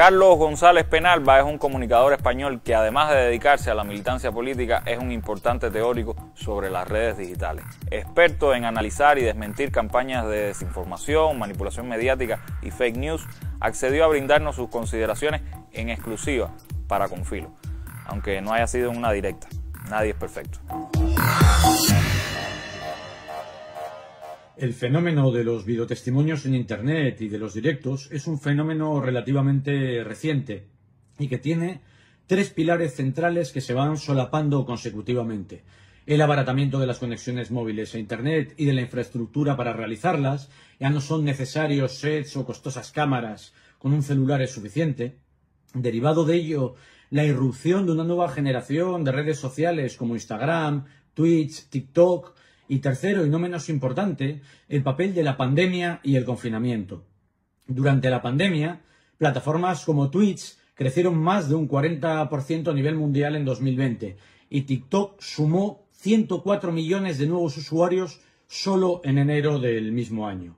Carlos González Penalba es un comunicador español que además de dedicarse a la militancia política es un importante teórico sobre las redes digitales, experto en analizar y desmentir campañas de desinformación, manipulación mediática y fake news, accedió a brindarnos sus consideraciones en exclusiva para Confilo, aunque no haya sido una directa, nadie es perfecto. El fenómeno de los videotestimonios en Internet y de los directos es un fenómeno relativamente reciente y que tiene tres pilares centrales que se van solapando consecutivamente. El abaratamiento de las conexiones móviles a Internet y de la infraestructura para realizarlas. Ya no son necesarios sets o costosas cámaras, con un celular es suficiente. Derivado de ello, la irrupción de una nueva generación de redes sociales como Instagram, Twitch, TikTok, y tercero, y no menos importante, el papel de la pandemia y el confinamiento. Durante la pandemia, plataformas como Twitch crecieron más de un 40% a nivel mundial en 2020 y TikTok sumó 104 millones de nuevos usuarios solo en enero del mismo año.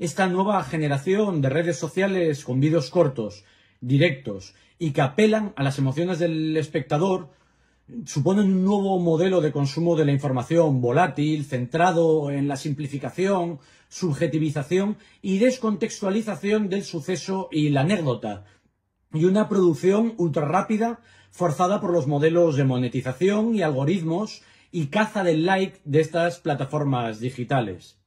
Esta nueva generación de redes sociales con vídeos cortos, directos y que apelan a las emociones del espectador suponen un nuevo modelo de consumo de la información volátil, centrado en la simplificación, subjetivización y descontextualización del suceso y la anécdota, y una producción ultra rápida forzada por los modelos de monetización y algoritmos y caza del like de estas plataformas digitales.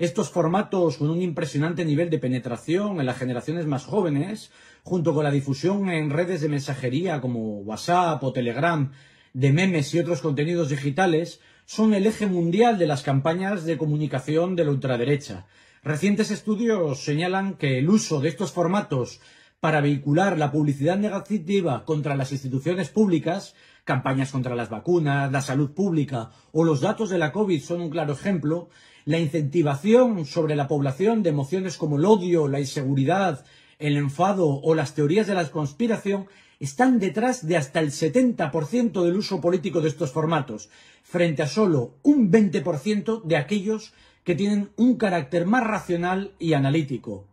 Estos formatos con un impresionante nivel de penetración en las generaciones más jóvenes, junto con la difusión en redes de mensajería como WhatsApp o Telegram, de memes y otros contenidos digitales, son el eje mundial de las campañas de comunicación de la ultraderecha. Recientes estudios señalan que el uso de estos formatos para vehicular la publicidad negativa contra las instituciones públicas, campañas contra las vacunas, la salud pública o los datos de la COVID son un claro ejemplo, la incentivación sobre la población de emociones como el odio, la inseguridad, el enfado o las teorías de la conspiración están detrás de hasta el 70% del uso político de estos formatos, frente a solo un 20% de aquellos que tienen un carácter más racional y analítico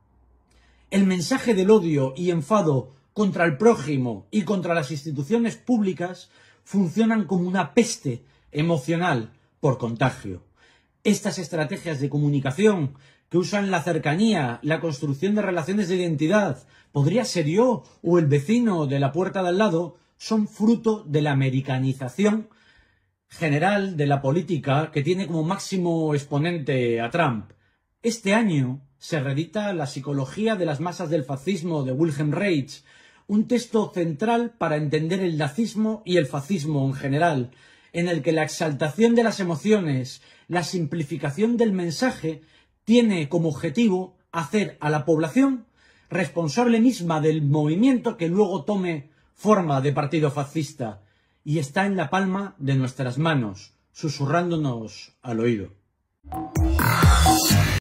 el mensaje del odio y enfado contra el prójimo y contra las instituciones públicas funcionan como una peste emocional por contagio. Estas estrategias de comunicación que usan la cercanía, la construcción de relaciones de identidad, podría ser yo o el vecino de la puerta de al lado, son fruto de la americanización general de la política que tiene como máximo exponente a Trump. Este año se redita La psicología de las masas del fascismo de Wilhelm Reich, un texto central para entender el nazismo y el fascismo en general, en el que la exaltación de las emociones, la simplificación del mensaje, tiene como objetivo hacer a la población responsable misma del movimiento que luego tome forma de partido fascista y está en la palma de nuestras manos, susurrándonos al oído.